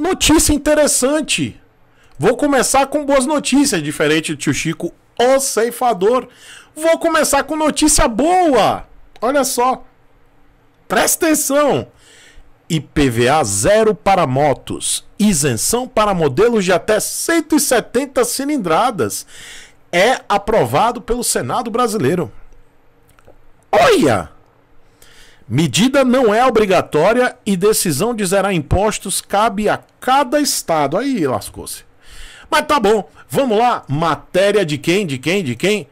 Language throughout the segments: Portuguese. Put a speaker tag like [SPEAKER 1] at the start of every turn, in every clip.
[SPEAKER 1] Notícia interessante. Vou começar com boas notícias, diferente do tio Chico, o ceifador. Vou começar com notícia boa. Olha só. Presta atenção. IPVA zero para motos. Isenção para modelos de até 170 cilindradas. É aprovado pelo Senado brasileiro. Olha! Medida não é obrigatória e decisão de zerar impostos cabe a cada estado. Aí lascou-se. Mas tá bom, vamos lá. Matéria de quem, de quem, de quem?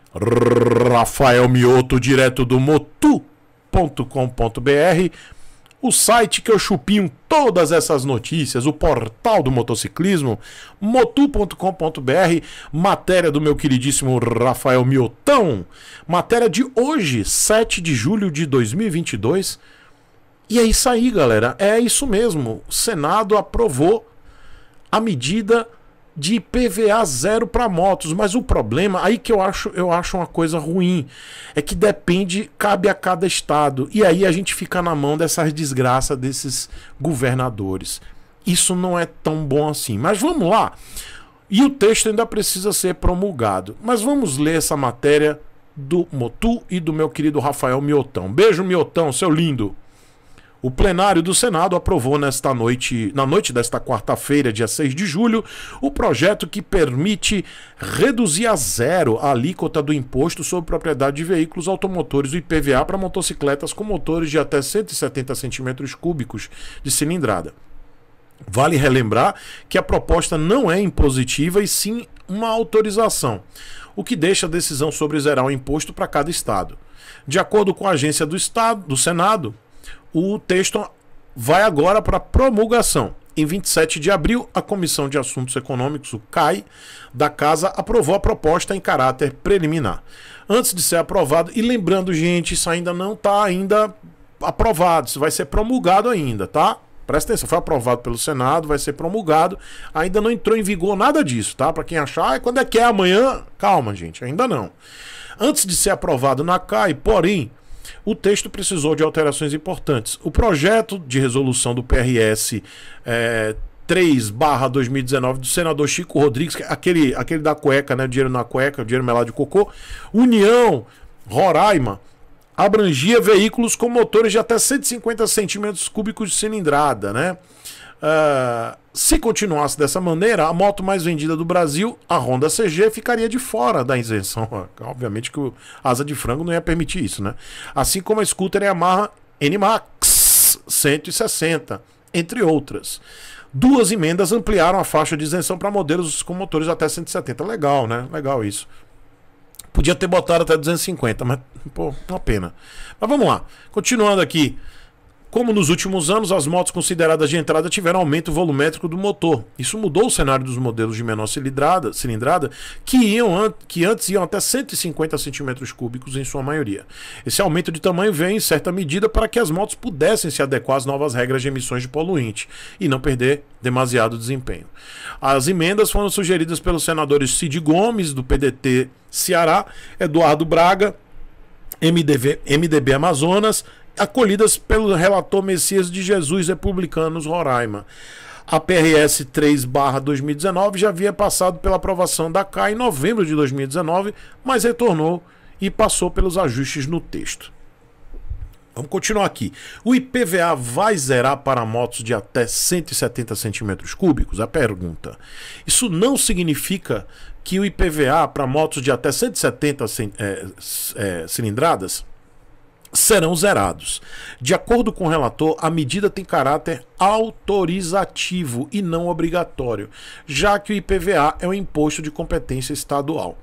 [SPEAKER 1] Rafael Mioto, direto do motu.com.br. O site que eu chupinho todas essas notícias, o portal do motociclismo, motu.com.br, matéria do meu queridíssimo Rafael Miotão, matéria de hoje, 7 de julho de 2022. E é isso aí, galera. É isso mesmo. O Senado aprovou a medida de PVA zero para motos, mas o problema aí que eu acho, eu acho uma coisa ruim, é que depende, cabe a cada estado. E aí a gente fica na mão dessas desgraças desses governadores. Isso não é tão bom assim. Mas vamos lá. E o texto ainda precisa ser promulgado. Mas vamos ler essa matéria do Motu e do meu querido Rafael Miotão. Beijo, Miotão, seu lindo. O plenário do Senado aprovou nesta noite, na noite desta quarta-feira, dia 6 de julho, o projeto que permite reduzir a zero a alíquota do imposto sobre propriedade de veículos automotores, o IPVA, para motocicletas com motores de até 170 centímetros cúbicos de cilindrada. Vale relembrar que a proposta não é impositiva e sim uma autorização, o que deixa a decisão sobre zerar o imposto para cada estado. De acordo com a agência do Estado, do Senado, o texto vai agora para promulgação. Em 27 de abril, a Comissão de Assuntos Econômicos, o CAI, da Casa aprovou a proposta em caráter preliminar. Antes de ser aprovado, e lembrando, gente, isso ainda não está ainda aprovado, isso vai ser promulgado ainda, tá? Presta atenção, foi aprovado pelo Senado, vai ser promulgado, ainda não entrou em vigor nada disso, tá? Para quem achar, ah, quando é que é amanhã? Calma, gente, ainda não. Antes de ser aprovado na CAI, porém, o texto precisou de alterações importantes. O projeto de resolução do PRS é, 3 barra 2019 do senador Chico Rodrigues, é aquele, aquele da cueca, né? O dinheiro na cueca, o dinheiro melado de cocô. União, Roraima, abrangia veículos com motores de até 150 centímetros cúbicos de cilindrada, né? Uh, se continuasse dessa maneira, a moto mais vendida do Brasil, a Honda CG, ficaria de fora da isenção. Obviamente que o Asa de Frango não ia permitir isso, né? Assim como a scooter Yamaha NMAX 160, entre outras. Duas emendas ampliaram a faixa de isenção para modelos com motores até 170. Legal, né? Legal isso. Podia ter botado até 250, mas, pô, uma pena. Mas vamos lá. Continuando aqui. Como nos últimos anos, as motos consideradas de entrada tiveram aumento volumétrico do motor. Isso mudou o cenário dos modelos de menor cilindrada, cilindrada que, iam an que antes iam até 150 centímetros cúbicos em sua maioria. Esse aumento de tamanho vem, em certa medida, para que as motos pudessem se adequar às novas regras de emissões de poluente e não perder demasiado desempenho. As emendas foram sugeridas pelos senadores Cid Gomes, do PDT Ceará, Eduardo Braga, MDV, MDB Amazonas, acolhidas pelo relator Messias de Jesus Republicanos Roraima. A PRS 3/2019 já havia passado pela aprovação da CA em novembro de 2019, mas retornou e passou pelos ajustes no texto. Vamos continuar aqui. O IPVA vai zerar para motos de até 170 centímetros cúbicos? A pergunta. Isso não significa que o IPVA para motos de até 170 é, é, cilindradas serão zerados. De acordo com o relator, a medida tem caráter autorizativo e não obrigatório, já que o IPVA é um imposto de competência estadual.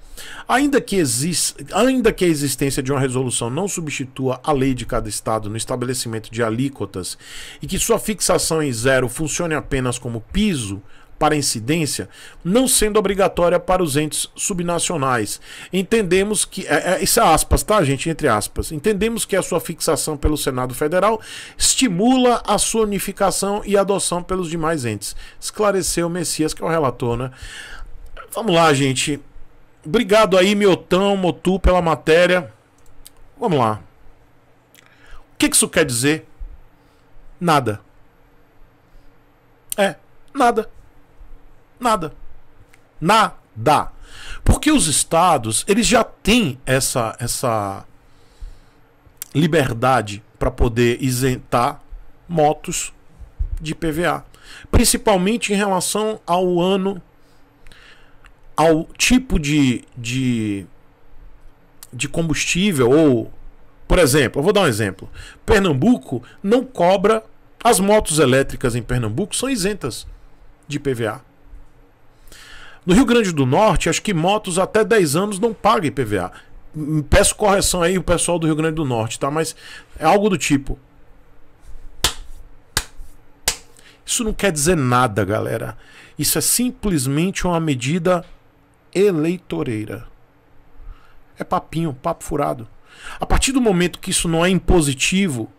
[SPEAKER 1] Ainda que, exista, Ainda que a existência de uma resolução não substitua a lei de cada estado no estabelecimento de alíquotas e que sua fixação em zero funcione apenas como piso, para incidência, não sendo obrigatória para os entes subnacionais. Entendemos que. É, é, isso é aspas, tá, gente? Entre aspas. Entendemos que a sua fixação pelo Senado Federal estimula a sua unificação e adoção pelos demais entes. Esclareceu o Messias, que é o relator, né? Vamos lá, gente. Obrigado aí, Miotão, Motu, pela matéria. Vamos lá. O que isso quer dizer? Nada. É, nada. Nada. Nada. Porque os estados, eles já têm essa essa liberdade para poder isentar motos de PVA, principalmente em relação ao ano ao tipo de, de de combustível ou por exemplo, eu vou dar um exemplo. Pernambuco não cobra as motos elétricas em Pernambuco são isentas de PVA. No Rio Grande do Norte, acho que motos até 10 anos não pagam IPVA. Hum, peço correção aí o pessoal do Rio Grande do Norte, tá? Mas é algo do tipo. Isso não quer dizer nada, galera. Isso é simplesmente uma medida eleitoreira. É papinho, papo furado. A partir do momento que isso não é impositivo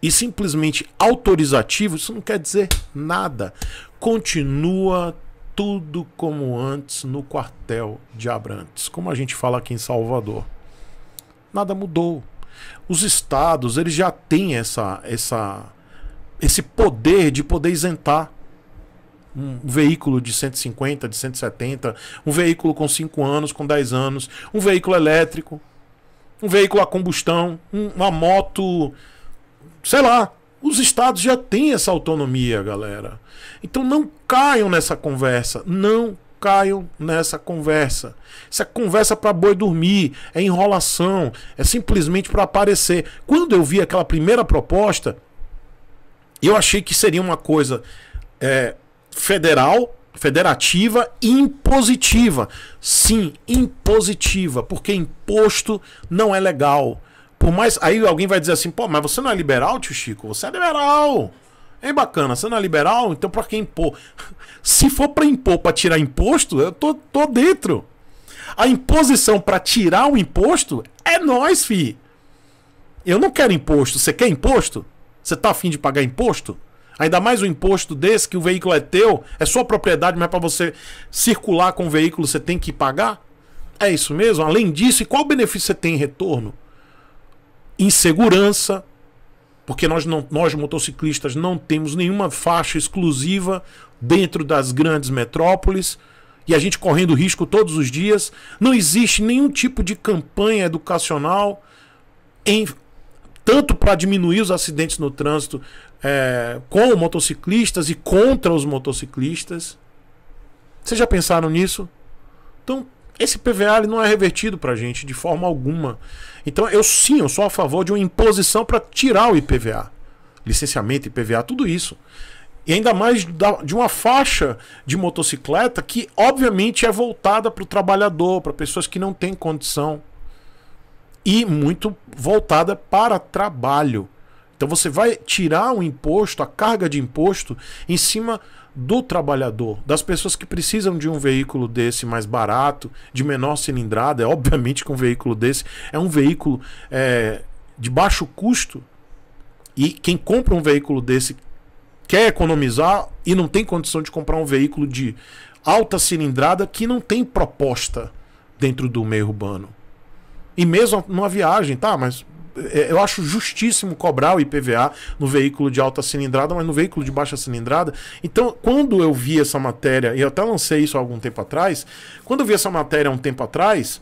[SPEAKER 1] e simplesmente autorizativo, isso não quer dizer nada. Continua tudo como antes no quartel de Abrantes, como a gente fala aqui em Salvador. Nada mudou. Os estados, eles já têm essa, essa, esse poder de poder isentar um veículo de 150, de 170, um veículo com 5 anos, com 10 anos, um veículo elétrico, um veículo a combustão, uma moto, sei lá, os estados já têm essa autonomia, galera. Então não caiam nessa conversa. Não caiam nessa conversa. Isso é conversa para boi dormir, é enrolação, é simplesmente para aparecer. Quando eu vi aquela primeira proposta, eu achei que seria uma coisa é, federal, federativa e impositiva. Sim, impositiva, porque imposto não é legal. Por mais. Aí alguém vai dizer assim, pô, mas você não é liberal, tio Chico? Você é liberal. É bacana, você não é liberal, então pra quem impor? Se for pra impor, pra tirar imposto, eu tô, tô dentro. A imposição pra tirar o imposto é nós, fi. Eu não quero imposto. Você quer imposto? Você tá afim de pagar imposto? Ainda mais o um imposto desse que o veículo é teu, é sua propriedade, mas é para você circular com o veículo você tem que pagar? É isso mesmo? Além disso, e qual benefício você tem em retorno? insegurança, porque nós, não, nós motociclistas não temos nenhuma faixa exclusiva dentro das grandes metrópoles e a gente correndo risco todos os dias. Não existe nenhum tipo de campanha educacional em tanto para diminuir os acidentes no trânsito é, com motociclistas e contra os motociclistas. Vocês já pensaram nisso? Então esse PVA não é revertido para a gente de forma alguma. Então eu sim, eu sou a favor de uma imposição para tirar o IPVA. Licenciamento, IPVA, tudo isso. E ainda mais da, de uma faixa de motocicleta que, obviamente, é voltada para o trabalhador, para pessoas que não têm condição. E muito voltada para trabalho. Então você vai tirar o imposto, a carga de imposto, em cima do trabalhador, das pessoas que precisam de um veículo desse mais barato, de menor cilindrada. É obviamente que um veículo desse é um veículo é, de baixo custo. E quem compra um veículo desse quer economizar e não tem condição de comprar um veículo de alta cilindrada que não tem proposta dentro do meio urbano. E mesmo numa viagem, tá? Mas é, eu acho justíssimo cobrar o IPVA no veículo de alta cilindrada, mas no veículo de baixa cilindrada. Então, quando eu vi essa matéria, e eu até lancei isso há algum tempo atrás, quando eu vi essa matéria há um tempo atrás,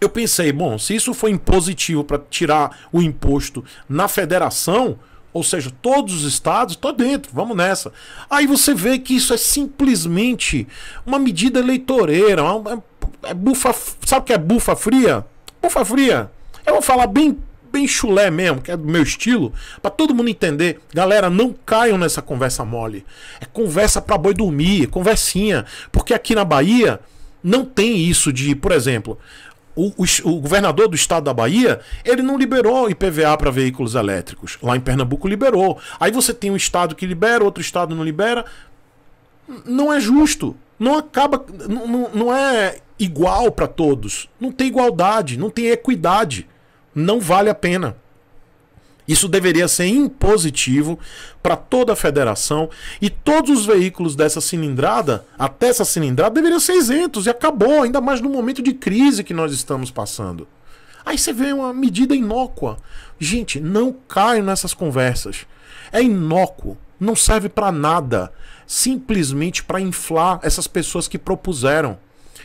[SPEAKER 1] eu pensei, bom, se isso foi impositivo para tirar o imposto na federação, ou seja, todos os estados, tô dentro, vamos nessa. Aí você vê que isso é simplesmente uma medida eleitoreira, uma, é, é bufa, sabe o que é bufa fria? Bufa fria. Eu vou falar bem bem chulé mesmo, que é do meu estilo, para todo mundo entender. Galera, não caiam nessa conversa mole. É conversa para boi dormir, é conversinha. Porque aqui na Bahia não tem isso de, por exemplo, o, o, o, governador do estado da Bahia, ele não liberou IPVA para veículos elétricos. Lá em Pernambuco liberou. Aí você tem um estado que libera, outro estado não libera. Não é justo. Não acaba. Não, não, não é igual para todos. Não tem igualdade, não tem equidade não vale a pena. Isso deveria ser impositivo para toda a federação e todos os veículos dessa cilindrada, até essa cilindrada, deveriam ser isentos e acabou, ainda mais no momento de crise que nós estamos passando. Aí você vê uma medida inócua. Gente, não caio nessas conversas. É inócuo, não serve para nada, simplesmente para inflar essas pessoas que propuseram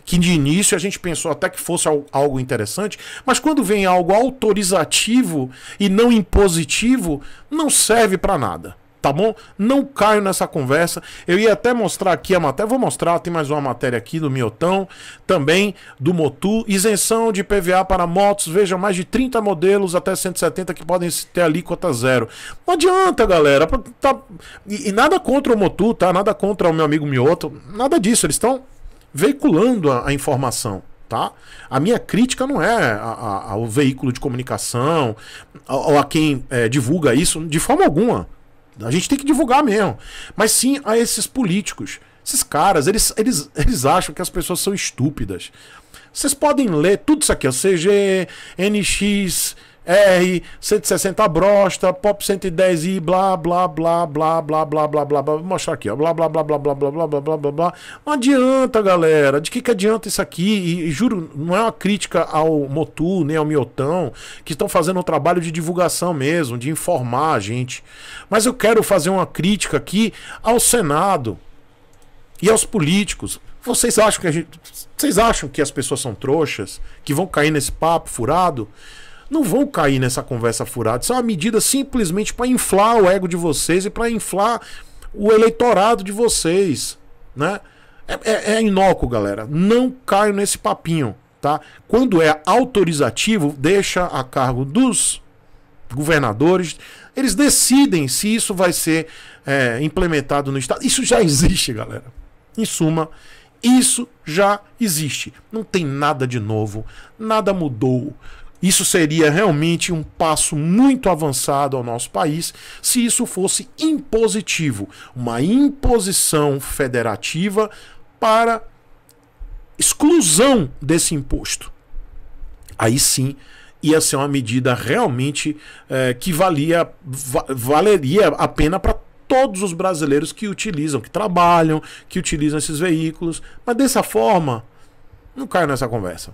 [SPEAKER 1] que de início a gente pensou até que fosse algo interessante, mas quando vem algo autorizativo e não impositivo, não serve para nada. Tá bom? Não caio nessa conversa. Eu ia até mostrar aqui a matéria. Vou mostrar, tem mais uma matéria aqui do Miotão, também do Motu. Isenção de PVA para motos. Veja, mais de 30 modelos até 170 que podem ter alíquota zero. Não adianta, galera. Tá... E, e nada contra o Motu, tá? Nada contra o meu amigo Mioto. Nada disso. Eles estão veiculando a, a informação tá? A minha crítica não é a, a, ao veículo de comunicação ou a, quem é, divulga isso, de forma alguma. A gente tem que divulgar mesmo. Mas sim a esses políticos. Esses caras, eles, eles, eles acham que as pessoas são estúpidas. Vocês podem ler tudo isso aqui, ó, CG, NX, R 160 brosta, Pop 110i, blá blá blá blá blá blá blá blá blá. Vou mostrar aqui, ó. Blá blá blá blá blá blá blá blá blá blá blá. Não adianta, galera. De que que adianta isso aqui? E, e juro, não é uma crítica ao Motu nem ao Miotão, que estão fazendo um trabalho de divulgação mesmo, de informar a gente. Mas eu quero fazer uma crítica aqui ao Senado e aos políticos. Vocês acham que a gente, vocês acham que as pessoas são trouxas, que vão cair nesse papo furado? não vão cair nessa conversa furada. Isso é uma medida simplesmente para inflar o ego de vocês e para inflar o eleitorado de vocês, né? É, é, é inócuo, galera. Não caio nesse papinho, tá? Quando é autorizativo, deixa a cargo dos governadores. Eles decidem se isso vai ser é, implementado no estado. Isso já existe, galera. Em suma, isso já existe. Não tem nada de novo, nada mudou. Isso seria realmente um passo muito avançado ao nosso país se isso fosse impositivo, uma imposição federativa para exclusão desse imposto. Aí sim ia ser uma medida realmente é, que valia, valeria a pena para todos os brasileiros que utilizam, que trabalham, que utilizam esses veículos. Mas dessa forma, não cai nessa conversa.